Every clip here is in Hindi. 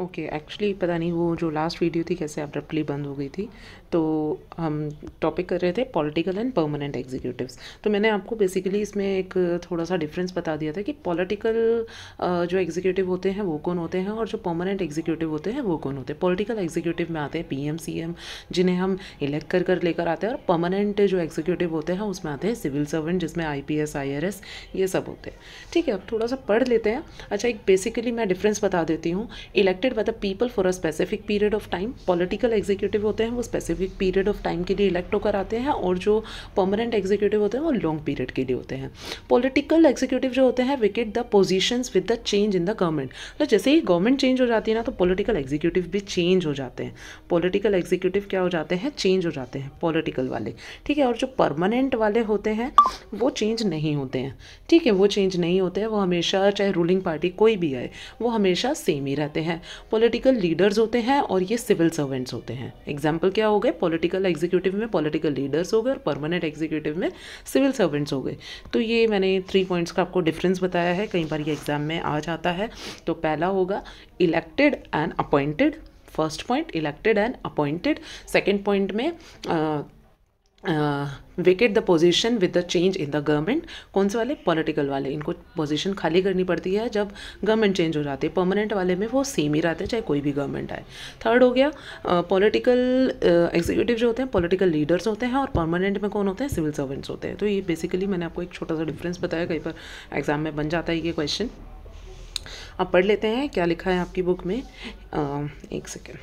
ओके okay, एक्चुअली पता नहीं वो जो लास्ट वीडियो थी कैसे अब्रप्टली बंद हो गई थी तो हम टॉपिक कर रहे थे पॉलिटिकल एंड परमानेंट एग्जीक्यूटिव्स तो मैंने आपको बेसिकली इसमें एक थोड़ा सा डिफरेंस बता दिया था कि पॉलिटिकल जो एग्जीक्यूटिव होते हैं वो कौन होते हैं और जो परमानेंट एग्जीक्यूटिव होते हैं वो कौन होते हैं पॉलिटिकल एग्जीक्यूटिव में आते हैं पी एम सी एम जिन्हें हम इलेक्ट कर कर लेकर आते हैं और परमानेंट जो एग्जीक्यूटिव होते हैं उसमें आते हैं सिविल सर्वेंट जिसमें I P S I R S ये सब होते हैं ठीक है अब थोड़ा सा पढ़ लेते हैं अच्छा एक बेसिकली मैं डिफरेंस बता देती हूँ elect elected by the people for a specific period of time political executive होते हैं वो स्पेसिफिक पीरियड ऑफ टाइम के लिए इलेक्ट होकर आते हैं और जो परमानेंट एग्जीक्यूटिव होते हैं वो लॉन्ग पीरियड के लिए होते हैं पॉलिटिकल एग्जीक्यूटिव जो होते हैं vacate the position with the change in the government तो जैसे ही गवर्नमेंट चेंज हो जाती है ना तो पॉलिटिकल एग्जीक्यूटिव भी चेंज हो जाते हैं पॉलिटिकल एग्जीक्यूटिव क्या हो जाते हैं चेंज हो जाते हैं पॉलिटिकल वाले ठीक है और जो परमानेंट वाले होते हैं वो चेंज नहीं होते हैं ठीक है वो चेंज नहीं होते हैं वो हमेशा चाहे रूलिंग पार्टी कोई भी आए वो हमेशा सेम ही रहते हैं पॉलिटिकल लीडर्स होते हैं और ये सिविल सर्वेंट्स होते हैं एग्जाम्पल क्या हो गए पॉलिटिकल एग्जीक्यूटिव में पॉलिटिकल लीडर्स हो गए और परमानेंट एग्जीक्यूटिव में सिविल सर्वेंट्स हो गए तो ये मैंने थ्री पॉइंट्स का आपको डिफरेंस बताया है कई बार ये एग्जाम में आ जाता है तो पहला होगा elected and appointed first point elected and appointed second point में uh, vacate the position with the change in the government कौन से वाले पॉलिटिकल वाले इनको पोजिशन खाली करनी पड़ती है जब गवर्नमेंट चेंज हो जाती है परमानेंट वाले में वो सेम ही रहते हैं चाहे कोई भी गवर्नमेंट आए थर्ड हो गया पॉलिटिकल एग्जीक्यूटिव जो होते हैं पॉलिटिकल लीडर्स होते हैं और परमानेंट में कौन होते हैं सिविल सर्वेंट्स होते हैं तो ये बेसिकली मैंने आपको एक छोटा सा डिफरेंस बताया कहीं पर एग्जाम में बन जाता है ये क्वेश्चन आप पढ़ लेते हैं क्या लिखा है आपकी बुक में uh, एक second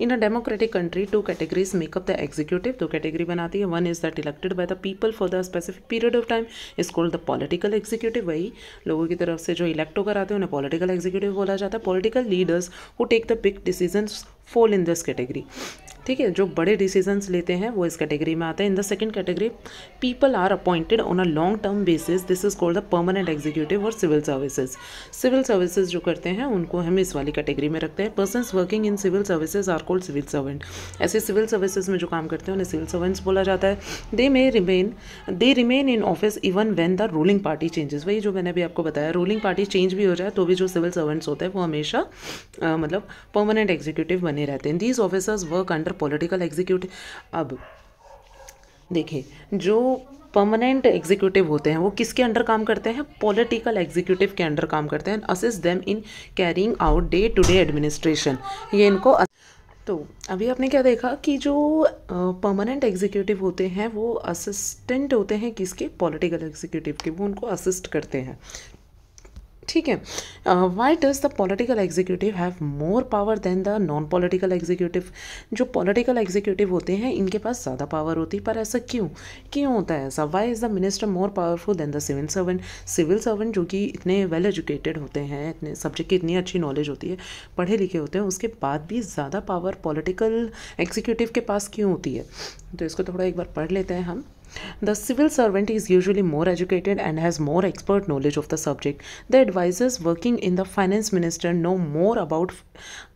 in a democratic country two categories make up the executive दो कैटेगरी बनाती है one is that elected by the people for the specific period of time is called the political executive वही लोगों की तरफ से जो इलेक्ट होकर आते हैं उन्हें पॉलिटिकल एग्जीक्यूटिव बोला जाता है political leaders who take the big decision fall in this category ठीक है जो बड़े डिसीजंस लेते हैं वो इस कैटेगरी में आते हैं in the second category people are appointed on a long term basis this is called the permanent executive और सिविल सर्विसेज सिविल सर्विसेज जो करते हैं उनको हम इस वाली कैटेगरी में रखते हैं person working in civil services are called civil servant ऐसे सिविल सर्विसेज में जो काम करते हैं उन्हें सिविल सर्वेंट्स बोला जाता है they may remain they remain in office even when the ruling party changes वही जो मैंने अभी आपको बताया रूलिंग पार्टी चेंज भी हो जाए तो भी जो सिविल सर्वेंट्स होते हैं वो हमेशा आ, मतलब परमानेंट एग्जीक्यूटिव बने रहते हैं these officers work under political executive अब देखिए जो परमानेंट एग्जीक्यूटिव होते हैं वो किसके अंडर काम करते हैं पॉलिटिकल एग्जीक्यूटिव के अंडर काम करते हैं assist them in carrying out day to day administration ये इनको अस... तो अभी आपने क्या देखा कि जो परमानेंट uh, एग्जीक्यूटिव होते हैं वो असिस्टेंट होते हैं किसके पॉलिटिकल एग्जीक्यूटिव के वो उनको असिस्ट करते हैं ठीक है why does the political executive have more power than the non political executive जो पॉलिटिकल एग्जीक्यूटिव होते हैं इनके पास ज़्यादा पावर होती है पर ऐसा क्यों क्यों होता है ऐसा why is the minister more powerful than the civil servant civil servant जो कि इतने वेल एजुकेटेड होते हैं इतने सब्जेक्ट की इतनी अच्छी नॉलेज होती है पढ़े लिखे होते हैं उसके बाद भी ज़्यादा पावर पॉलिटिकल एग्जीक्यूटिव के पास क्यों होती है तो इसको थोड़ा एक बार पढ़ लेते हैं हम The civil servant is usually more educated and has more expert knowledge of the subject. The advisors working in the finance minister know more about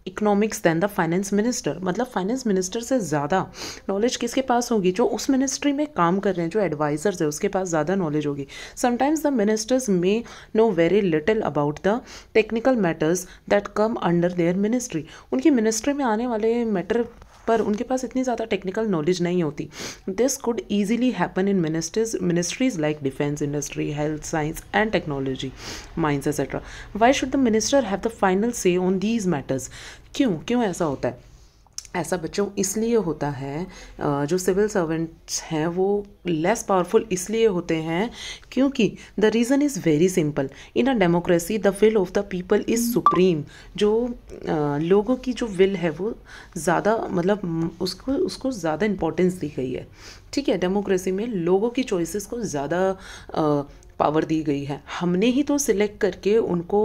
economics than the finance minister मतलब फाइनेंस मिनिस्टर से ज़्यादा नॉलेज किसके पास होगी जो उस मिनिस्ट्री में काम कर रहे हैं जो एडवाइजर्स है उसके पास ज़्यादा नॉलेज होगी sometimes the ministers may know very little about the technical matters that come under their ministry उनकी मिनिस्ट्री में आने वाले मैटर पर उनके पास इतनी ज़्यादा टेक्निकल नॉलेज नहीं होती this could easily happen in ministries ministries like defence industry health science and technology mines etcetera why should the minister have the final say on these matters क्यों क्यों ऐसा होता है ऐसा बच्चों इसलिए होता है जो सिविल सर्वेंट्स हैं वो लेस पावरफुल इसलिए होते हैं क्योंकि the reason is very simple in a democracy the will of the people is supreme जो लोगों की जो विल है वो ज़्यादा मतलब उसको उसको ज़्यादा इम्पोर्टेंस दी गई है ठीक है डेमोक्रेसी में लोगों की चॉइसेस को ज़्यादा पावर दी गई है हमने ही तो सिलेक्ट करके उनको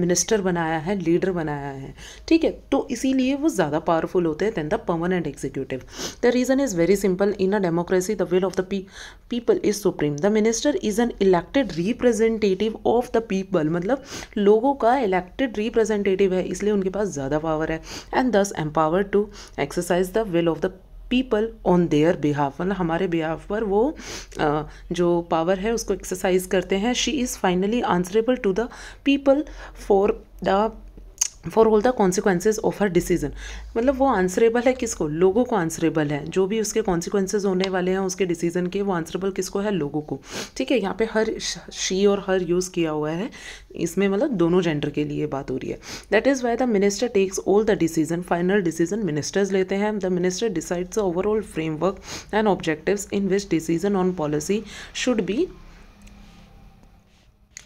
मिनिस्टर बनाया है लीडर बनाया है ठीक है तो इसीलिए वो ज़्यादा पावरफुल होते हैं than the permanent executive the reason is very simple in a democracy the will of the pe people is supreme the minister is an elected representative of the people मतलब लोगों का इलेक्टेड रिप्रेजेंटेटिव है इसलिए उनके पास ज़्यादा पावर है and thus empower to exercise the will of the people on their behalf मतलब हमारे बिहाफ पर वो आ, जो पावर है उसको एक्सरसाइज करते हैं she is finally answerable to the people for the for all the consequences of her decision मतलब वो आंसरेबल है किसको लोगों को आंसरेबल है जो भी उसके कॉन्सिक्वेंसेज होने वाले हैं उसके डिसीजन के वो आंसरेबल किसको है लोगों को ठीक है यहाँ पे हर शी और हर यूज़ किया हुआ है इसमें मतलब दोनों जेंडर के लिए बात हो रही है that is why the minister takes all the decision final decision ministers लेते हैं the minister decides overall framework and objective in which decision on policy should be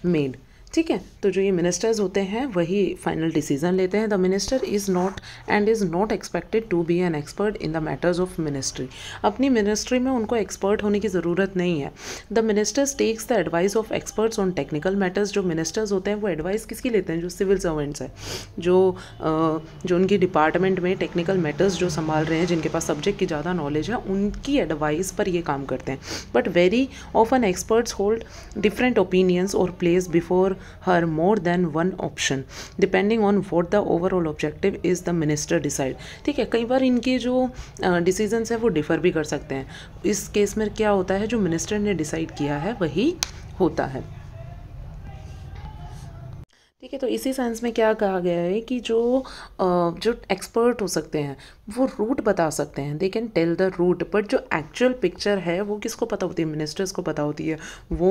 made ठीक है तो जो ये मिनिस्टर्स होते हैं वही फाइनल डिसीजन लेते हैं the minister is not and is not expected to be an expert in the matters of ministry अपनी मिनिस्ट्री में उनको एक्सपर्ट होने की ज़रूरत नहीं है the ministers takes the advice of experts on technical matters जो मिनिस्टर्स होते हैं वो एडवाइस किसकी लेते हैं जो सिविल सर्वेंट्स हैं जो जो उनकी डिपार्टमेंट में टेक्निकल मैटर्स जो संभाल रहे हैं जिनके पास सब्जेक्ट की ज़्यादा नॉलेज है उनकी एडवाइस पर ये काम करते हैं but very often experts hold different opinions और place before her more than one option depending on what the overall objective is the minister decide ठीक है कई बार इनके जो डिसीजंस uh, हैं वो डिफ़र भी कर सकते हैं इस केस में क्या होता है जो मिनिस्टर ने डिसाइड किया है वही होता है ठीक है तो इसी साइंस में क्या कहा गया है कि जो जो एक्सपर्ट हो सकते हैं वो रूट बता सकते हैं they can tell the route but जो एक्चुअल पिक्चर है वो किसको पता होती है मिनिस्टर्स को पता होती है वो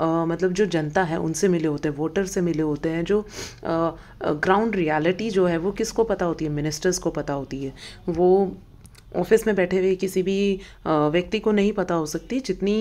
आ, मतलब जो जनता है उनसे मिले होते हैं वोटर से मिले होते हैं जो ग्राउंड रियलिटी जो है वो किसको पता होती है मिनिस्टर्स को पता होती है वो ऑफिस में बैठे हुए किसी भी व्यक्ति को नहीं पता हो सकती जितनी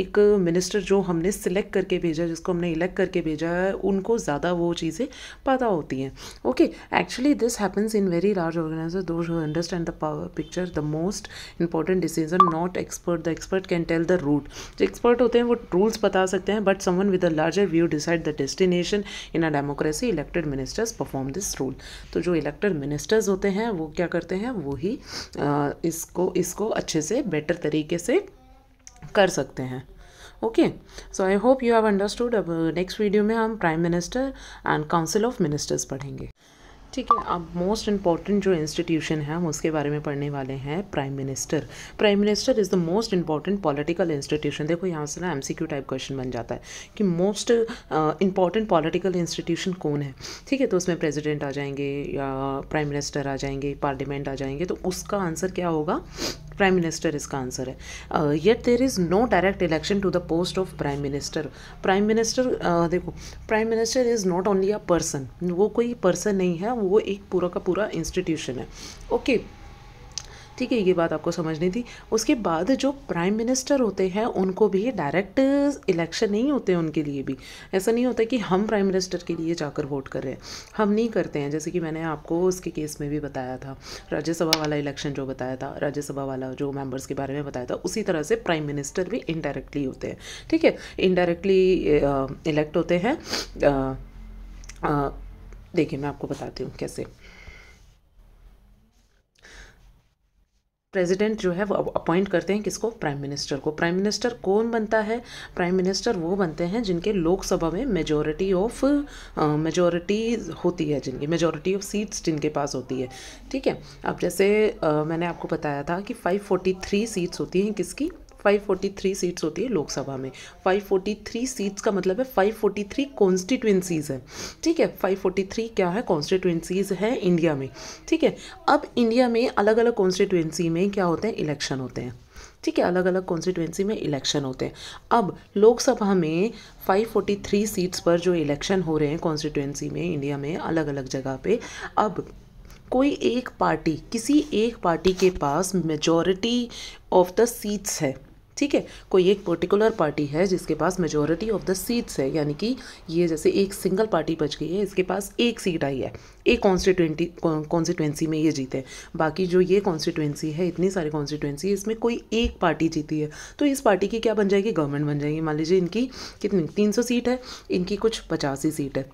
एक मिनिस्टर जो हमने सिलेक्ट करके भेजा जिसको हमने इलेक्ट करके भेजा है उनको ज़्यादा वो चीज़ें पता होती हैं okay actually this happens in very large organiser those understand the power picture the most important decision not expert the expert can tell the route जो एक्सपर्ट होते हैं वो रूल्स बता सकते हैं but someone with a larger view decide the destination in a democracy elected ministers perform this rule तो जो इलेक्टेड मिनिस्टर्स होते हैं वो क्या करते हैं वो ही इसको इसको अच्छे से बेटर तरीके से कर सकते हैं okay so I hope you have understood अब नेक्स्ट uh, वीडियो में हम prime minister and council of ministers पढ़ेंगे ठीक है अब मोस्ट इंपॉर्टेंट जो इंस्टीट्यूशन है हम उसके बारे में पढ़ने वाले हैं prime minister prime minister is the most important political institution देखो यहाँ से ना एम टाइप क्वेश्चन बन जाता है कि मोस्ट इंपॉर्टेंट पॉलिटिकल इंस्टीट्यूशन कौन है ठीक है तो उसमें प्रेजिडेंट आ जाएंगे या प्राइम मिनिस्टर आ जाएंगे पार्लियामेंट आ जाएंगे तो उसका आंसर क्या होगा प्राइम मिनिस्टर इसका आंसर है yet there is no direct election to the post of prime minister prime minister देखो prime minister is not only a person वो कोई पर्सन नहीं है वो एक पूरा का पूरा इंस्टीट्यूशन है ओके okay. ठीक है ये बात आपको समझनी थी उसके बाद जो प्राइम मिनिस्टर होते हैं उनको भी डायरेक्ट इलेक्शन नहीं होते उनके लिए भी ऐसा नहीं होता कि हम प्राइम मिनिस्टर के लिए जाकर वोट कर रहे हैं हम नहीं करते हैं जैसे कि मैंने आपको उसके केस में भी बताया था राज्यसभा वाला इलेक्शन जो बताया था राज्यसभा वाला जो मेंबर्स के बारे में बताया था उसी तरह से प्राइम मिनिस्टर भी इनडायरेक्टली होते हैं ठीक है इनडायरेक्टली इलेक्ट होते हैं देखिए मैं आपको बताती हूँ कैसे प्रेसिडेंट जो है वो अपॉइंट करते हैं किसको प्राइम मिनिस्टर को प्राइम मिनिस्टर कौन बनता है प्राइम मिनिस्टर वो बनते हैं जिनके लोकसभा में मेजोरिटी ऑफ मेजोरिटी होती है जिनकी मेजोरिटी ऑफ सीट्स जिनके पास होती है ठीक है अब जैसे uh, मैंने आपको बताया था कि 543 सीट्स होती हैं किसकी 543 सीट्स होती है लोकसभा में 543 सीट्स का मतलब है 543 कॉन्स्टिट्यूंसीज़ है ठीक है 543 क्या है कॉन्स्टिट्यूंसीज़ है इंडिया में ठीक है अब इंडिया में अलग अलग कॉन्स्टिट्यूंसी में क्या होते हैं इलेक्शन होते हैं ठीक है अलग अलग कॉन्स्टिट्यूंसी में इलेक्शन होते हैं अब लोकसभा में 543 सीट्स पर जो इलेक्शन हो रहे हैं कॉन्स्टिट्यूंसी में इंडिया में अलग अलग जगह पे अब कोई एक पार्टी किसी एक पार्टी के पास मेजॉरिटी ऑफ द सीट्स है ठीक है कोई एक पर्टिकुलर पार्टी है जिसके पास मेजोरिटी ऑफ द सीट्स है यानी कि ये जैसे एक सिंगल पार्टी बच गई है इसके पास एक सीट आई है एक कॉन्स्टिट्यूंटी कॉन्स्टिट्यूंसी में ये जीते बाकी जो ये कॉन्स्टिट्यूंसी है इतनी सारी कॉन्स्टिट्यूंसी इसमें कोई एक पार्टी जीती है तो इस पार्टी की क्या बन जाएगी गवर्नमेंट बन जाएगी मान लीजिए इनकी कितनी तीन सीट है इनकी कुछ पचासी सीट है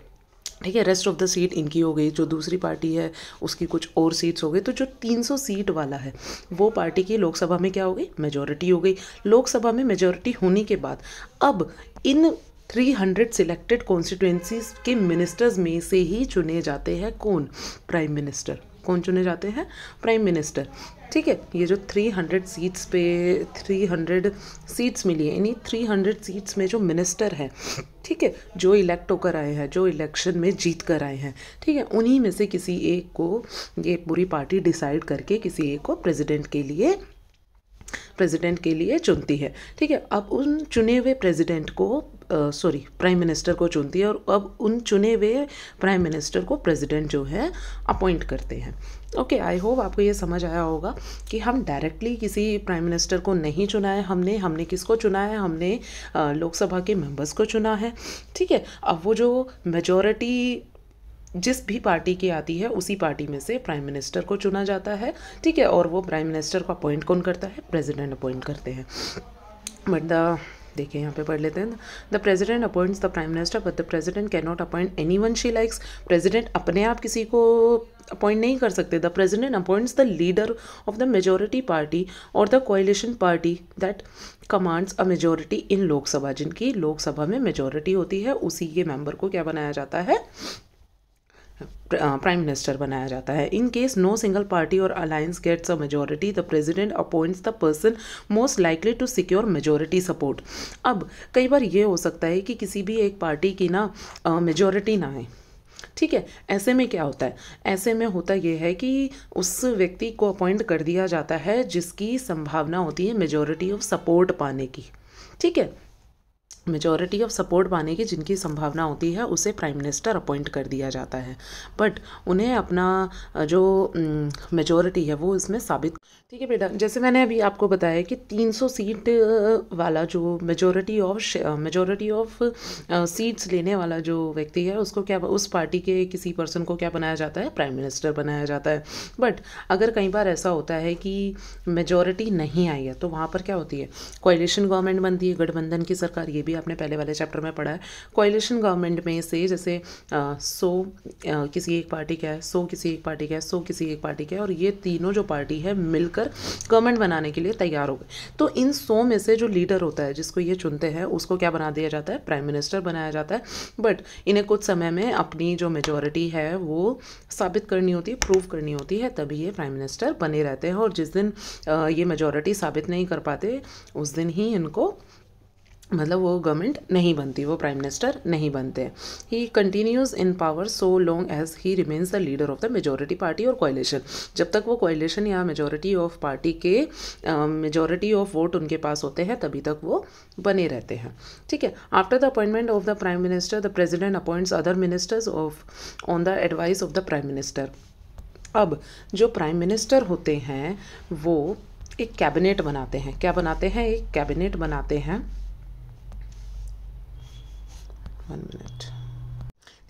ठीक है रेस्ट ऑफ द सीट इनकी हो गई जो दूसरी पार्टी है उसकी कुछ और सीट्स हो गई तो जो 300 सीट वाला है वो पार्टी की लोकसभा में क्या हो गई मेजोरिटी हो गई लोकसभा में मेजोरिटी होने के बाद अब इन 300 सिलेक्टेड कॉन्स्टिट्युएंसीज के मिनिस्टर्स में से ही चुने जाते हैं कौन प्राइम मिनिस्टर कौन चुने जाते हैं प्राइम मिनिस्टर ठीक है ये जो 300 सीट्स पे 300 सीट्स मिली है यानी 300 सीट्स में जो मिनिस्टर हैं ठीक है जो इलेक्ट होकर आए हैं जो इलेक्शन में जीत कर आए हैं ठीक है उन्हीं में से किसी एक को ये पूरी पार्टी डिसाइड करके किसी एक को प्रेसिडेंट के लिए प्रेसिडेंट के लिए चुनती है ठीक है अब उन चुने हुए प्रेसिडेंट को सॉरी प्राइम मिनिस्टर को चुनती है और अब उन चुने हुए प्राइम मिनिस्टर को प्रेसिडेंट जो है अपॉइंट करते हैं ओके आई होप आपको ये समझ आया होगा कि हम डायरेक्टली किसी प्राइम मिनिस्टर को नहीं चुना है हमने हमने किसको चुना है हमने लोकसभा के मेंबर्स को चुना है ठीक है अब वो जो मेजॉरिटी जिस भी पार्टी की आती है उसी पार्टी में से प्राइम मिनिस्टर को चुना जाता है ठीक है और वो प्राइम मिनिस्टर को अपॉइंट कौन करता है प्रेसिडेंट अपॉइंट करते हैं बट द देखिए यहाँ पे पढ़ लेते हैं the president appoints the prime minister but the president can not appoint any one she likes president अपने आप किसी को अपॉइंट नहीं कर सकते the president appoints the leader of the majority party और the coalition party that commands a majority in Lok Sabha जिनकी लोकसभा में मेजोरिटी होती है उसी के मेंबर को क्या बनाया जाता है प्राइम मिनिस्टर बनाया जाता है in case no single party और alliance gets a majority the president appoints the person most likely to secure majority support अब कई बार ये हो सकता है कि किसी भी एक पार्टी की ना मेजोरिटी ना आए ठीक है ऐसे में क्या होता है ऐसे में होता यह है कि उस व्यक्ति को अपॉइंट कर दिया जाता है जिसकी संभावना होती है मेजोरिटी ऑफ सपोर्ट पाने की ठीक है मेजॉरिटी ऑफ सपोर्ट पाने की जिनकी संभावना होती है उसे प्राइम मिनिस्टर अपॉइंट कर दिया जाता है बट उन्हें अपना जो मेजॉरिटी हम्म, है वो इसमें साबित ठीक है बेटा जैसे मैंने अभी आपको बताया कि 300 सीट वाला जो majority of majority of seats लेने वाला जो व्यक्ति है उसको क्या उस पार्टी के किसी पर्सन को क्या बनाया जाता है प्राइम मिनिस्टर बनाया जाता है बट अगर कई बार ऐसा होता है कि मेजॉरिटी नहीं आई है तो वहाँ पर क्या होती है कोयलेशन गवर्नमेंट बनती है गठबंधन की सरकार ये भी भी आपने पहले वाले चैप्टर में पढ़ा है कोयलेशन गवर्नमेंट में से जैसे आ, सो आ, किसी एक पार्टी का है सो किसी एक पार्टी का है सो किसी एक पार्टी का है और ये तीनों जो पार्टी है मिलकर गवर्नमेंट बनाने के लिए तैयार हो गए तो इन सो में से जो लीडर होता है जिसको ये चुनते हैं उसको क्या बना दिया जाता है प्राइम मिनिस्टर बनाया जाता है बट इन्हें कुछ समय में अपनी जो मेजोरिटी है वो साबित करनी होती है प्रूव करनी होती है तभी ये प्राइम मिनिस्टर बने रहते हैं और जिस दिन ये मेजोरिटी साबित नहीं कर पाते उस दिन ही इनको मतलब वो गवर्नमेंट नहीं बनती वो प्राइम मिनिस्टर नहीं बनते he continues in power so long as he remains the leader of the majority party और कोयलेशन जब तक वो कोयलेशन या मेजोरिटी ऑफ पार्टी के मेजोरिटी ऑफ वोट उनके पास होते हैं तभी तक वो बने रहते हैं ठीक है after the appointment of the prime minister the president appoints other ministers of on the advice of the prime minister अब जो प्राइम मिनिस्टर होते हैं वो एक कैबिनेट बनाते हैं क्या बनाते हैं एक कैबिनेट बनाते हैं वन मिनट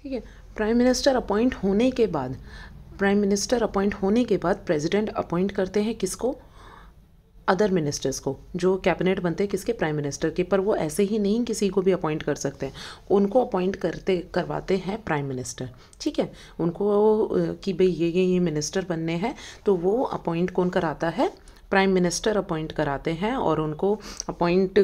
ठीक है प्राइम मिनिस्टर अपॉइंट होने के बाद प्राइम मिनिस्टर अपॉइंट होने के बाद प्रेसिडेंट अपॉइंट करते हैं किसको अदर मिनिस्टर्स को जो कैबिनेट बनते हैं किसके प्राइम मिनिस्टर के पर वो ऐसे ही नहीं किसी को भी अपॉइंट कर सकते हैं उनको अपॉइंट करते करवाते हैं प्राइम मिनिस्टर ठीक है उनको कि भाई ये ये ये मिनिस्टर बनने हैं तो वो अपॉइंट कौन कराता है प्राइम मिनिस्टर अपॉइंट कराते हैं और उनको अपॉइंट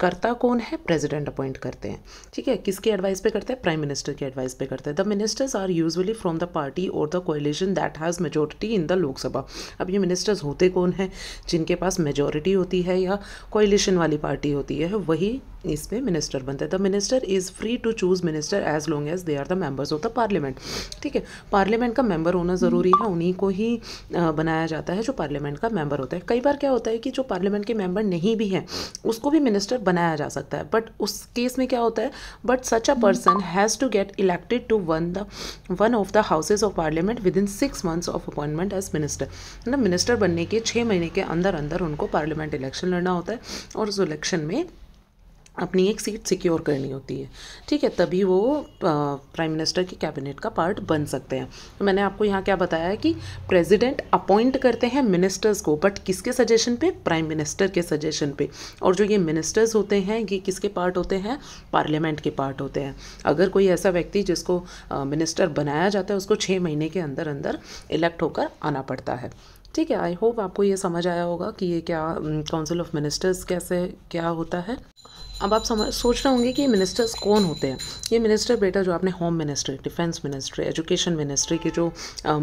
करता कौन है प्रेसिडेंट अपॉइंट करते हैं ठीक है किसके एडवाइस पे करते हैं प्राइम मिनिस्टर की एडवाइस पे करते हैं the ministers are usually from the party और the coalition that has majority in the Lok Sabha अब ये मिनिस्टर्स होते कौन हैं जिनके पास मेजोरिटी होती है या कोलिशन वाली पार्टी होती है वही इसमें मिनिस्टर बनते हैं the minister is free to choose minister as long as they are the members of the parliament ठीक है पार्लियामेंट का मेंबर होना ज़रूरी है उन्हीं को ही बनाया जाता है जो पार्लियामेंट का मेंबर होता है कई बार क्या होता है कि जो पार्लियामेंट के मेंबर नहीं भी हैं उसको भी मिनिस्टर बनाया जा सकता है बट उस केस में क्या होता है but such a person has to get elected to one the one of the houses of parliament within six months of appointment as minister है ना मिनिस्टर बनने के छः महीने के अंदर अंदर उनको पार्लियामेंट इलेक्शन लड़ना होता है और उस इलेक्शन में अपनी एक सीट सिक्योर करनी होती है ठीक है तभी वो प्राइम मिनिस्टर की कैबिनेट का पार्ट बन सकते हैं तो मैंने आपको यहाँ क्या बताया है कि प्रेसिडेंट अपॉइंट करते हैं मिनिस्टर्स को बट किसके सजेशन पे प्राइम मिनिस्टर के सजेशन पे और जो ये मिनिस्टर्स होते हैं ये किसके पार्ट होते हैं पार्लियामेंट के पार्ट होते हैं अगर कोई ऐसा व्यक्ति जिसको मिनिस्टर बनाया जाता है उसको छः महीने के अंदर अंदर इलेक्ट होकर आना पड़ता है ठीक है आई होप आपको ये समझ आया होगा कि ये क्या काउंसिल ऑफ मिनिस्टर्स कैसे क्या होता है अब आप समझ सोच रहे होंगे कि ये मिनिस्टर्स कौन होते हैं ये मिनिस्टर बेटा जो आपने home ministry defence ministry education ministry के जो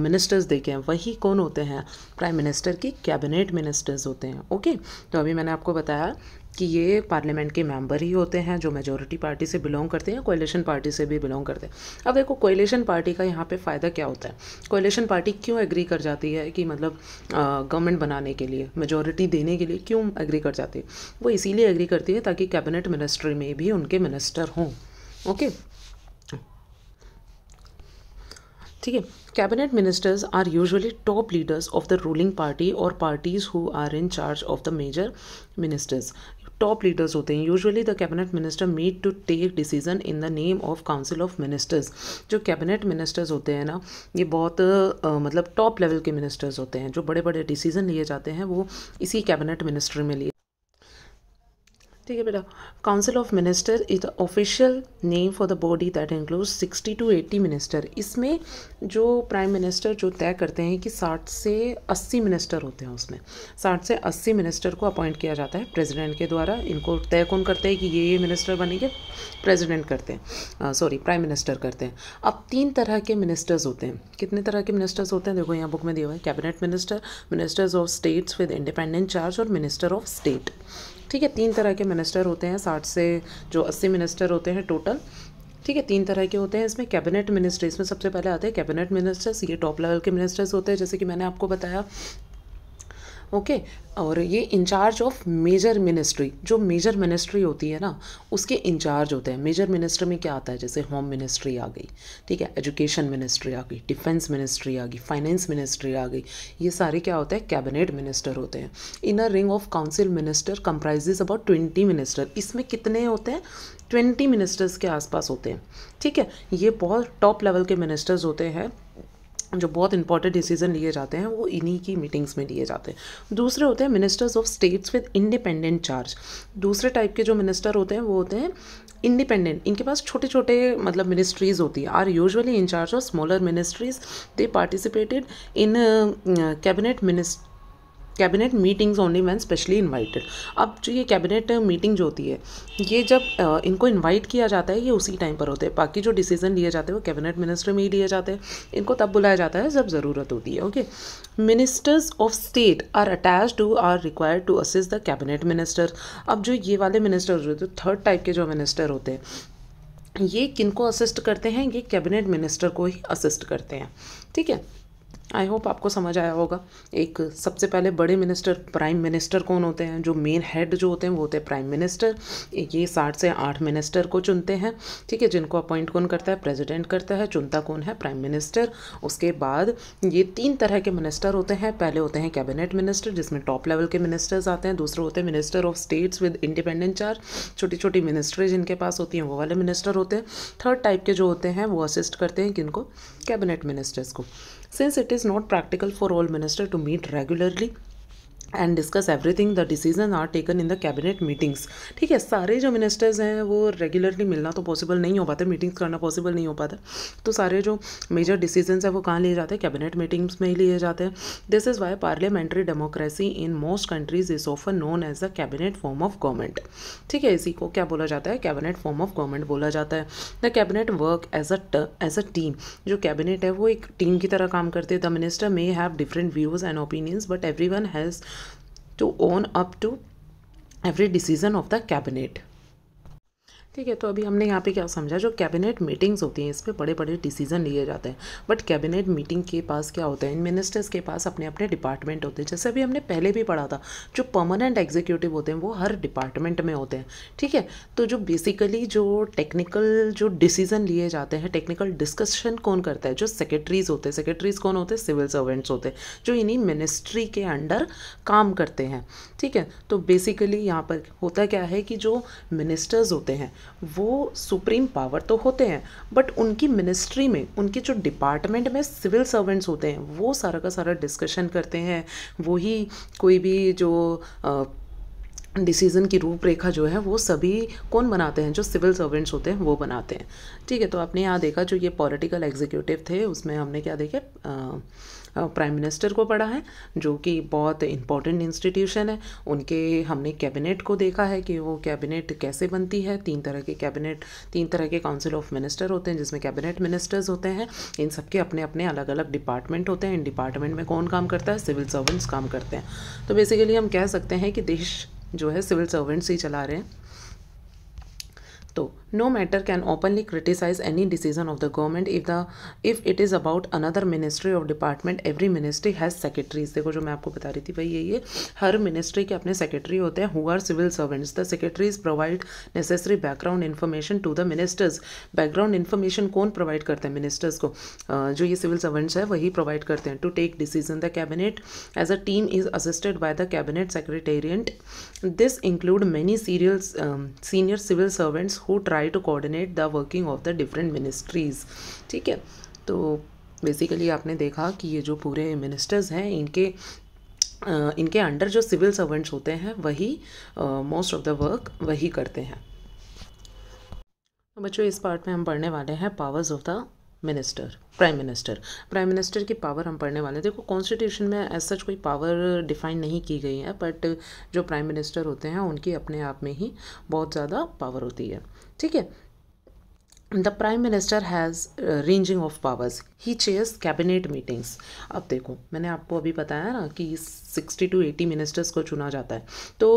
मिनिस्टर्स देखे हैं वही कौन होते हैं प्राइम मिनिस्टर की कैबिनेट मिनिस्टर्स होते हैं ओके तो अभी मैंने आपको बताया कि ये पार्लियामेंट के मेंबर ही होते हैं जो मेजोरिटी पार्टी से बिलोंग करते हैं कोयलेशन पार्टी से भी बिलोंग करते हैं अब देखो कोयलेशन पार्टी का यहाँ पे फ़ायदा क्या होता है कोयलेशन पार्टी क्यों एग्री कर जाती है कि मतलब गवर्नमेंट बनाने के लिए मेजोरिटी देने के लिए क्यों एग्री कर जाती है वो इसीलिए एग्री करती है ताकि कैबिनेट मिनिस्ट्री में भी उनके मिनिस्टर हों ओके ठीक है cabinet ministers are usually top leaders of the ruling party और parties who are in charge of the major ministers top leaders होते हैं usually the cabinet minister meet to take decision in the name of council of ministers जो कैबिनेट मिनिस्टर्स होते हैं ना ये बहुत uh, मतलब टॉप लेवल के मिनिस्टर्स होते हैं जो बड़े बड़े डिसीजन लिए जाते हैं वो इसी कैबिनेट मिनिस्टर में लिए ठीक है बेटा council of minister is the official name for the body that include 60 to 80 minister इसमें जो प्राइम मिनिस्टर जो तय करते हैं कि 60 से 80 मिनिस्टर होते हैं उसमें 60 से 80 मिनिस्टर को अपॉइंट किया जाता है प्रेसिडेंट के द्वारा इनको तय कौन करते हैं कि ये ये मिनिस्टर बनेंगे प्रेजिडेंट करते हैं सॉरी प्राइम मिनिस्टर करते हैं अब तीन तरह के मिनिस्टर्स होते हैं कितने तरह के मिनिस्टर्स होते हैं देखो यहाँ बुक में दिया हुआ है cabinet minister ministers of states with independent charge और मिनिस्टर ऑफ स्टेट ठीक है तीन तरह के मिनिस्टर होते हैं साठ से जो अस्सी मिनिस्टर होते हैं टोटल ठीक है तीन तरह के होते हैं इसमें कैबिनेट मिनिस्ट्री इसमें सबसे पहले आते हैं कैबिनेट मिनिस्टर्स ये टॉप लेवल के मिनिस्टर्स होते हैं जैसे कि मैंने आपको बताया ओके और ये इंचार्ज ऑफ मेजर मिनिस्ट्री जो मेजर मिनिस्ट्री होती है ना उसके इंचार्ज होते हैं मेजर मिनिस्ट्री में क्या आता है जैसे होम मिनिस्ट्री आ गई ठीक है एजुकेशन मिनिस्ट्री आ गई डिफेंस मिनिस्ट्री आ गई फाइनेंस मिनिस्ट्री आ गई ये सारे क्या होते हैं कैबिनेट मिनिस्टर होते हैं inner ring of council minister comprises about twenty minister इसमें कितने होते हैं ट्वेंटी मिनिस्टर्स के आसपास होते हैं ठीक है ये बहुत टॉप लेवल के मिनिस्टर्स होते हैं जो बहुत इंपॉर्टेंट डिसीजन लिए जाते हैं वो इन्हीं की मीटिंग्स में लिए जाते हैं दूसरे होते हैं ministers of states with independent charge दूसरे टाइप के जो मिनिस्टर होते हैं वो होते हैं इंडिपेंडेंट इनके पास छोटे छोटे मतलब मिनिस्ट्रीज होती है are usually in charge of smaller ministries they participated in cabinet minist cabinet meetings only when specially invited अब जो ये कैबिनेट मीटिंग जो होती है ये जब इनको इन्वाइट किया जाता है ये उसी टाइम पर होते हैं बाकी जो डिसीजन लिए जाते हैं वो कैबिनेट मिनिस्टर में ही लिए जाते हैं इनको तब बुलाया जाता है जब ज़रूरत होती है okay ministers of state are attach to or required to assist the cabinet minister अब जो ये वाले मिनिस्टर जो थर्ड टाइप के जो मिनिस्टर होते हैं ये किनको असिस्ट करते हैं ये कैबिनेट मिनिस्टर को ही असिस्ट करते हैं ठीक है आई होप आपको समझ आया होगा एक सबसे पहले बड़े मिनिस्टर प्राइम मिनिस्टर कौन होते हैं जो मेन हेड जो होते हैं वो होते हैं प्राइम मिनिस्टर ये साठ से आठ मिनिस्टर को चुनते हैं ठीक है जिनको अपॉइंट कौन करता है प्रेसिडेंट करता है चुनता कौन है प्राइम मिनिस्टर उसके बाद ये तीन तरह के मिनिस्टर होते हैं पहले होते हैं कैबिनेट मिनिस्टर जिसमें टॉप लेवल के मिनिस्टर्स आते हैं दूसरे होते हैं minister of states with independent charge छोटी छोटी मिनिस्ट्री जिनके पास होती हैं वो वाले मिनिस्टर होते हैं थर्ड टाइप के जो होते हैं वो असिस्ट करते हैं किनको कैबिनेट मिनिस्टर्स को since it is not practical for all ministers to meet regularly and discuss everything the decision are taken in the cabinet meetings ठीक है सारे जो मिनिस्टर्स हैं वो रेगुलरली मिलना तो पॉसिबल नहीं हो पाता मीटिंग्स करना पॉसिबल नहीं हो पाता तो सारे जो मेजर डिसीजन हैं वो कहाँ लिए जाते हैं कैबिनेट मीटिंग्स में ही लिए जाते हैं this is why parliamentary democracy in most countries is often known as the cabinet form of government ठीक है इसी को क्या बोला जाता है कैबिनेट फॉर्म ऑफ गवर्नमेंट बोला जाता है the cabinet work as a as a team जो कैबिनेट है वो एक टीम की तरह काम करती है the minister may have different views and opinions but every one has to own up to every decision of the cabinet. ठीक है तो अभी हमने यहाँ पे क्या समझा जो कैबिनेट मीटिंग्स होती हैं इस पर बड़े बड़े डिसीजन लिए जाते हैं बट कैबिनेट मीटिंग के पास क्या होता है इन मिनिस्टर्स के पास अपने अपने डिपार्टमेंट होते हैं जैसे अभी हमने पहले भी पढ़ा था जो परमानेंट एग्जीक्यूटिव होते हैं वो हर डिपार्टमेंट में होते हैं ठीक है तो जो बेसिकली जो टेक्निकल जो डिसीजन लिए जाते हैं टेक्निकल डिस्कशन कौन करता है जो सेक्रेटरीज होते हैं सेक्रेटरीज कौन होते हैं सिविल सर्वेंट्स होते हैं जो इन्हीं मिनिस्ट्री के अंडर काम करते हैं ठीक है तो बेसिकली यहाँ पर होता क्या है कि जो मिनिस्टर्स होते हैं वो सुप्रीम पावर तो होते हैं बट उनकी मिनिस्ट्री में उनके जो डिपार्टमेंट में सिविल सर्वेंट्स होते हैं वो सारा का सारा डिस्कशन करते हैं वही कोई भी जो आ, डिसीज़न की रूपरेखा जो है वो सभी कौन बनाते हैं जो सिविल सर्वेंट्स होते हैं वो बनाते हैं ठीक है तो आपने यहाँ देखा जो ये पॉलिटिकल एग्जीक्यूटिव थे उसमें हमने क्या देखे आ, प्राइम मिनिस्टर को पढ़ा है जो कि बहुत इंपॉर्टेंट इंस्टीट्यूशन है उनके हमने कैबिनेट को देखा है कि वो कैबिनेट कैसे बनती है तीन तरह के कैबिनेट तीन तरह के काउंसिल ऑफ मिनिस्टर होते हैं जिसमें कैबिनेट मिनिस्टर्स होते हैं इन सबके अपने अपने अलग अलग डिपार्टमेंट होते हैं इन डिपार्टमेंट में कौन काम करता है सिविल सर्वेंट्स काम करते हैं तो बेसिकली हम कह सकते हैं कि देश जो है सिविल सर्वेंट्स ही चला रहे हैं तो no matter can openly criticize any decision of the government if the if it is about another ministry of department every ministry has secretaries देखो जो मैं आपको बता रही थी भाई यही है हर मिनिस्ट्री के अपने सेक्रेटरी होते हैं who are civil servants the secretaries provide necessary background information to the ministers background information कौन प्रोवाइड करते हैं मिनिस्टर्स को जो ये सिविल सर्वेंट्स है वही प्रोवाइड करते हैं to take decision the cabinet as a team is assisted by the cabinet secretariat this include many serial senior civil servants who try try to coordinate the working of the different ministries ठीक है तो बेसिकली आपने देखा कि ये जो पूरे मिनिस्टर्स हैं इनके इनके अंडर जो सिविल सर्वेंट्स होते हैं वही मोस्ट ऑफ द वर्क वही करते हैं तो बच्चों इस पार्ट में हम पढ़ने वाले हैं powers of the minister prime minister prime minister की पावर हम पढ़ने वाले हैं देखो कॉन्स्टिट्यूशन में एज सच कोई पावर डिफाइन नहीं की गई है बट जो प्राइम मिनिस्टर होते हैं उनकी अपने आप में ही बहुत ज़्यादा पावर होती है ठीक है the prime minister has ranging of powers he chairs cabinet meetings अब देखो मैंने आपको अभी बताया ना कि सिक्सटी टू एटी मिनिस्टर्स को चुना जाता है तो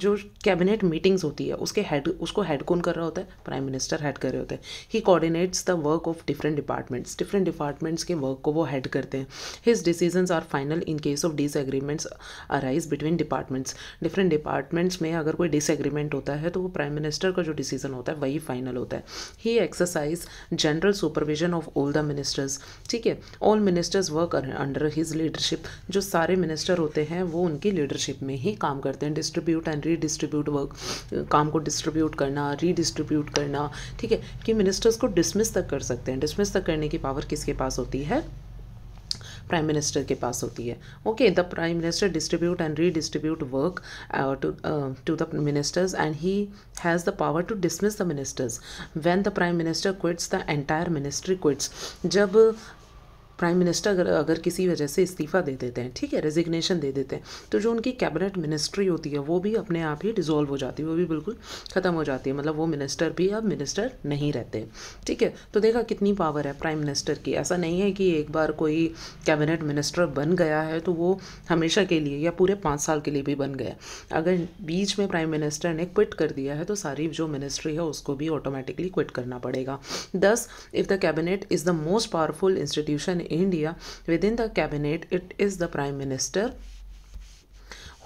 जो कैबिनेट मीटिंग्स होती है उसके हेड उसको हेड कौन कर रहा होता है प्राइम मिनिस्टर हेड कर रहे होते हैं he coordinates the work of different departments different departments के वर्क को वो हेड करते हैं his decisions are final in case of disagreements arise between departments different departments में अगर कोई डिसएग्रीमेंट होता है तो वो प्राइम मिनिस्टर का जो डिसीजन होता है वही फाइनल होता है he exercise general supervision of all the ministers ठीक है all ministers work under his leadership जो सारे मिनिस्टर होते हैं वो उनकी लीडरशिप में ही काम करते हैं distribute and and redistribute work काम को डिस्ट्रीब्यूट करना रीडिस्ट्रीब्यूट करना ठीक है कि मिनिस्टर्स को डिसमिस तक कर सकते हैं डिसमिस तक करने की पावर किसके पास होती है प्राइम मिनिस्टर के पास होती है okay the prime minister distribute and redistribute work to the ministers and he has the power to dismiss the ministers when the prime minister quits the entire ministry quits जब प्राइम मिनिस्टर अगर अगर किसी वजह से इस्तीफ़ा दे देते हैं ठीक है रेजिग्नेशन दे देते हैं तो जो उनकी कैबिनेट मिनिस्ट्री होती है वो भी अपने आप ही डिज़ोल्व हो जाती है वो भी बिल्कुल ख़त्म हो जाती है मतलब वो मिनिस्टर भी अब मिनिस्टर नहीं रहते ठीक है तो देखा कितनी पावर है प्राइम मिनिस्टर की ऐसा नहीं है कि एक बार कोई कैबिनेट मिनिस्टर बन गया है तो वो हमेशा के लिए या पूरे पाँच साल के लिए भी बन गया अगर बीच में प्राइम मिनिस्टर ने क्विट कर दिया है तो सारी जो मिनिस्ट्री है उसको भी ऑटोमेटिकली क्विट करना पड़ेगा thus if the cabinet is the most powerful institution India, within the cabinet, it is the prime minister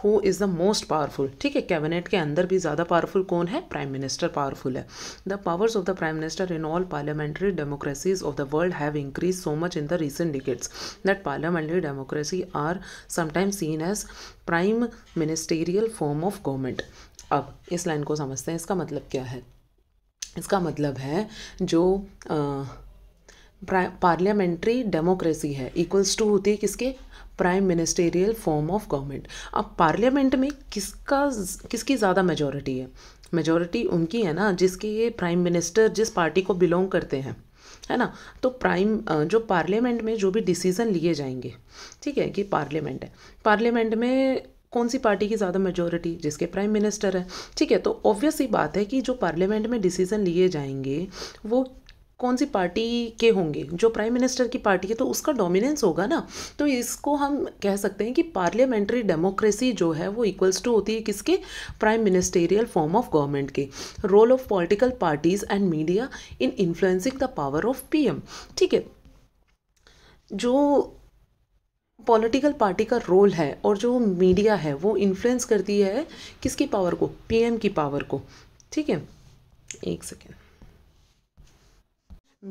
who is the most powerful ठीक है कैबिनेट के अंदर भी ज़्यादा पावरफुल कौन है प्राइम मिनिस्टर पावरफुल है the powers of the prime minister in all parliamentary democracies of the world have increase so much in the recent decades that parliamentary democracy are sometimes seen as prime ministerial form of government अब इस लाइन को समझते हैं इसका मतलब क्या है इसका मतलब है जो आ, पार्लियामेंट्री डेमोक्रेसी है इक्वल्स टू होती है किसके prime ministerial form of government अब पार्लियामेंट में किसका किसकी ज़्यादा मेजोरिटी है मेजोरिटी उनकी है ना जिसके ये प्राइम मिनिस्टर जिस पार्टी को बिलोंग करते हैं है ना तो प्राइम जो पार्लियामेंट में जो भी डिसीज़न लिए जाएंगे ठीक है कि पार्लियामेंट है पार्लियामेंट में कौन सी पार्टी की ज़्यादा मेजोरिटी जिसके प्राइम मिनिस्टर है ठीक है तो ऑब्वियस ही बात है कि जो पार्लियामेंट में डिसीज़न लिए जाएंगे वो कौन सी पार्टी के होंगे जो प्राइम मिनिस्टर की पार्टी है तो उसका डोमिनेंस होगा ना तो इसको हम कह सकते हैं कि पार्लियामेंट्री डेमोक्रेसी जो है वो इक्वल्स टू होती है किसके prime ministerial form of government के role of political parties and media in influencing the power of P ठीक है जो पॉलिटिकल पार्टी का रोल है और जो मीडिया है वो इन्फ्लुएंस करती है किसकी पावर को पीएम की पावर को ठीक है एक सेकेंड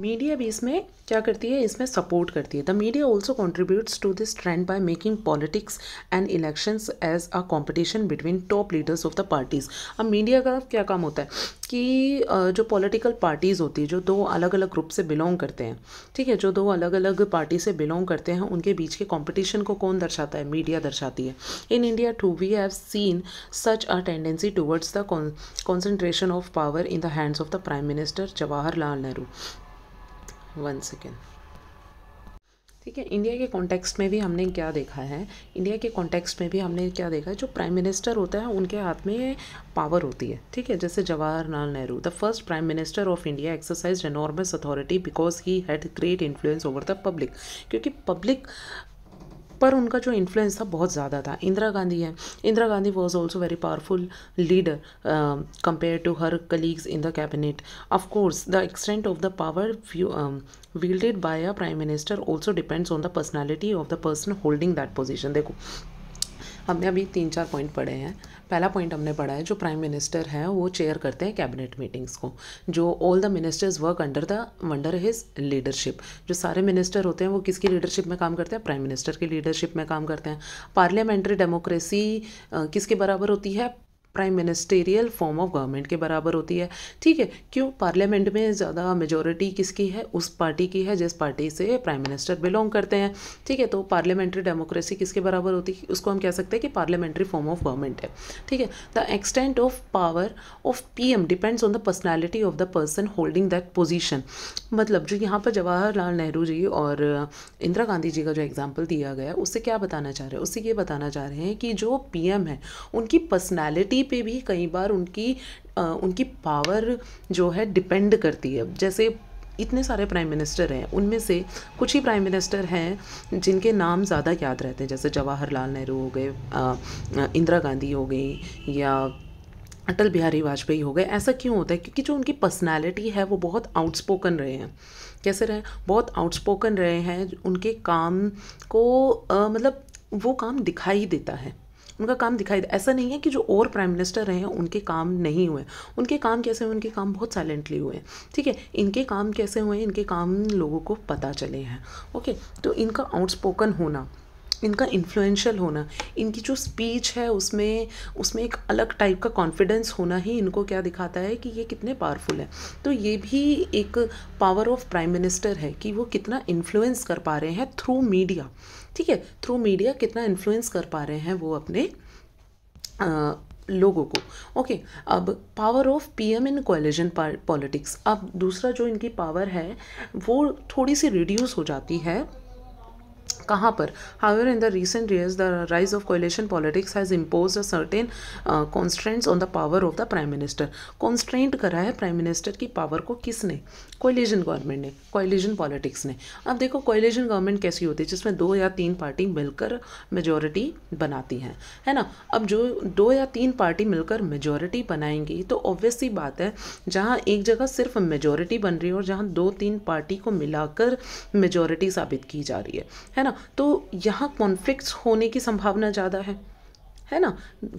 मीडिया भी इसमें क्या करती है इसमें सपोर्ट करती है the media also contributes to this trend by making politics and elections as a competition between top leaders of the parties अब मीडिया का क्या काम होता है कि जो पॉलिटिकल पार्टीज़ होती है जो दो अलग अलग ग्रुप से बिलोंग करते हैं ठीक है जो दो अलग अलग पार्टी से बिलोंग करते हैं उनके बीच के कॉम्पिटिशन को कौन दर्शाता है मीडिया दर्शाती है in India too we have seen such a tendency towards the concentration of power in the hands of the prime minister Jawaharlal Nehru one second ठीक है इंडिया के कॉन्टेक्स्ट में भी हमने क्या देखा है इंडिया के कॉन्टेक्स्ट में भी हमने क्या देखा है जो प्राइम मिनिस्टर होता है उनके हाथ में पावर होती है ठीक है जैसे Jawaharlal Nehru the first prime minister of India exercise enormous authority because he had great influence over the public क्योंकि पब्लिक पर उनका जो इन्फ्लुएंस था बहुत ज़्यादा था इंदिरा गांधी है Indira Gandhi was also very powerful leader compare to her colleagues in the cabinet of course the extent of the power wielded by a prime minister also depends on the personality of the person holding that position देखो हमने अभी तीन चार पॉइंट पढ़े हैं पहला पॉइंट हमने पढ़ा है जो प्राइम मिनिस्टर हैं वो चेयर करते हैं कैबिनेट मीटिंग्स को जो all the ministers work under the under his leadership जो सारे मिनिस्टर होते हैं वो किसकी लीडरशिप में काम करते हैं प्राइम मिनिस्टर की लीडरशिप में काम करते हैं पार्लियामेंट्री डेमोक्रेसी किसके बराबर होती है prime ministerial form of government के बराबर होती है ठीक है क्यों पार्लियामेंट में ज़्यादा मेजोरिटी किसकी है उस पार्टी की है जिस पार्टी से प्राइम मिनिस्टर बिलोंग करते हैं ठीक है तो पार्लियामेंट्री डेमोक्रेसी किसके बराबर होती है उसको हम कह सकते हैं कि पार्लियामेंट्री फॉर्म ऑफ गवर्नमेंट है ठीक है the extent of power of P M depends on the personality of the person holding that position मतलब जो यहाँ पर जवाहरलाल नेहरू जी और इंदिरा गांधी जी का जो एग्जाम्पल दिया गया उससे क्या बताना चाह रहे हैं उससे ये बताना चाह रहे हैं कि जो पी एम है उनकी पर्सनैलिटी पे भी कई बार उनकी आ, उनकी पावर जो है डिपेंड करती है जैसे इतने सारे प्राइम मिनिस्टर हैं उनमें से कुछ ही प्राइम मिनिस्टर हैं जिनके नाम ज़्यादा याद रहते हैं जैसे जवाहरलाल नेहरू हो गए इंदिरा गांधी हो गई या अटल बिहारी वाजपेयी हो गए ऐसा क्यों होता है क्योंकि जो उनकी पर्सनैलिटी है वो बहुत आउटस्पोकन रहे हैं कैसे रहे बहुत आउटस्पोकन रहे हैं उनके काम को आ, मतलब वो काम दिखाई देता है उनका काम दिखाई दे ऐसा नहीं है कि जो और प्राइम मिनिस्टर रहे हैं उनके काम नहीं हुए उनके काम कैसे हुए उनके काम बहुत साइलेंटली हुए ठीक है इनके काम कैसे हुए इनके काम लोगों को पता चले हैं ओके तो इनका आउटस्पोकन होना इनका इन्फ्लुएंशियल होना इनकी जो स्पीच है उसमें उसमें एक अलग टाइप का कॉन्फिडेंस होना ही इनको क्या दिखाता है कि ये कितने पावरफुल हैं तो ये भी एक पावर ऑफ प्राइम मिनिस्टर है कि वो कितना इन्फ्लुएंस कर पा रहे हैं थ्रू मीडिया ठीक है थ्रू मीडिया कितना इन्फ्लुएंस कर पा रहे हैं वो अपने आ, लोगों को ओके okay, अब power of PM in coalition politics अब दूसरा जो इनकी पावर है वो थोड़ी सी रिड्यूस हो जाती है कहाँ पर however in the recent years the rise of coalition politics has impose a certain constraints on the power of the prime minister constraint करा है प्राइम मिनिस्टर की पावर को किसने कोलिजन गवर्नमेंट ने कोलिजन पॉलिटिक्स ने अब देखो कोलिजन गवर्नमेंट कैसी होती है जिसमें दो या तीन पार्टी मिलकर मेजोरिटी बनाती हैं है ना अब जो दो या तीन पार्टी मिलकर मेजोरिटी बनाएंगी तो ऑब्वियसली बात है जहाँ एक जगह सिर्फ मेजोरिटी बन रही है और जहाँ दो तीन पार्टी को मिलाकर मेजोरिटी साबित की जा रही है है ना तो यहाँ कॉन्फ्लिक्ट्स होने की संभावना ज़्यादा है है ना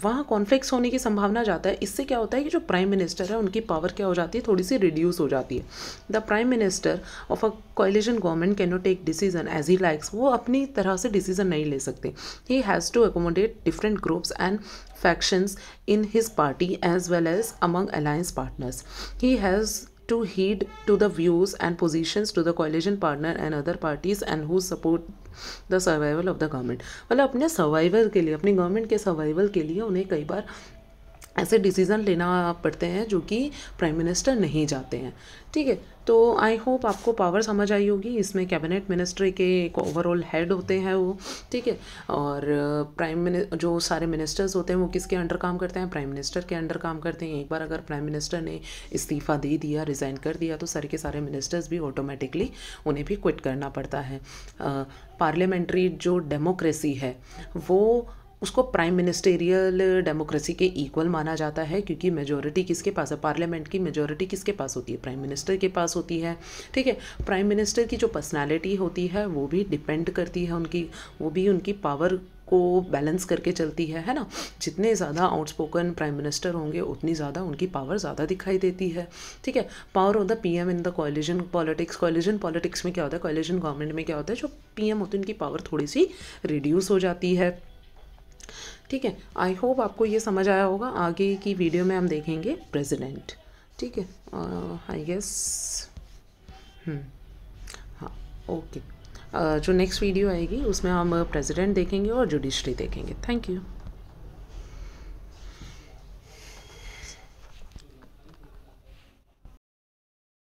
वहाँ कॉन्फ्लिक्ट होने की संभावना ज़्यादा है इससे क्या होता है कि जो प्राइम मिनिस्टर है उनकी पावर क्या हो जाती है थोड़ी सी रिड्यूस हो जाती है the prime minister of a coalition government can not take decision as he likes वो अपनी तरह से डिसीजन नहीं ले सकते he has to accommodate different groups and factions in his party as well as among alliance partners he has to heed to the views and positions to the coalition partner and other parties and who support the survival of the government मतलब अपने सर्वाइवल के लिए अपनी गवर्नमेंट के सर्वाइवल के लिए उन्हें कई बार ऐसे डिसीज़न लेना पड़ते हैं जो कि प्राइम मिनिस्टर नहीं जाते हैं ठीक है तो आई होप आपको पावर समझ आई होगी इसमें कैबिनेट मिनिस्ट्री के एक ओवरऑल हेड होते हैं वो ठीक है और प्राइम मिनिस्टर जो सारे मिनिस्टर्स होते हैं वो किसके अंडर काम करते हैं प्राइम मिनिस्टर के अंडर काम करते हैं एक बार अगर प्राइम मिनिस्टर ने इस्तीफ़ा दे दिया रिज़ाइन कर दिया तो सारे के सारे मिनिस्टर्स भी ऑटोमेटिकली उन्हें भी क्विट करना पड़ता है पार्लियामेंट्री जो डेमोक्रेसी है वो उसको प्राइम मिनिस्टेरियल डेमोक्रेसी के इक्वल माना जाता है क्योंकि मेजोरिटी किसके पास है पार्लियामेंट की मेजोरिटी किसके पास होती है प्राइम मिनिस्टर के पास होती है ठीक है प्राइम मिनिस्टर की जो पर्सनालिटी होती है वो भी डिपेंड करती है उनकी वो भी उनकी पावर को बैलेंस करके चलती है है ना जितने ज़्यादा आउटस्पोकन प्राइम मिनिस्टर होंगे उतनी ज़्यादा उनकी पावर ज़्यादा दिखाई देती है ठीक है power of the P M in the coalition politics coalition politics में क्या होता है कॉलिजन गवर्नमेंट में क्या होता है जो पी एम होते हैं उनकी पावर थोड़ी सी रिड्यूस हो जाती है ठीक है आई होप आपको ये समझ आया होगा आगे की वीडियो में हम देखेंगे प्रेजिडेंट ठीक है आई uh, गेस हम्म, हाँ ओके uh, जो नेक्स्ट वीडियो आएगी उसमें हम प्रेसिडेंट देखेंगे और जुडिशरी देखेंगे थैंक यू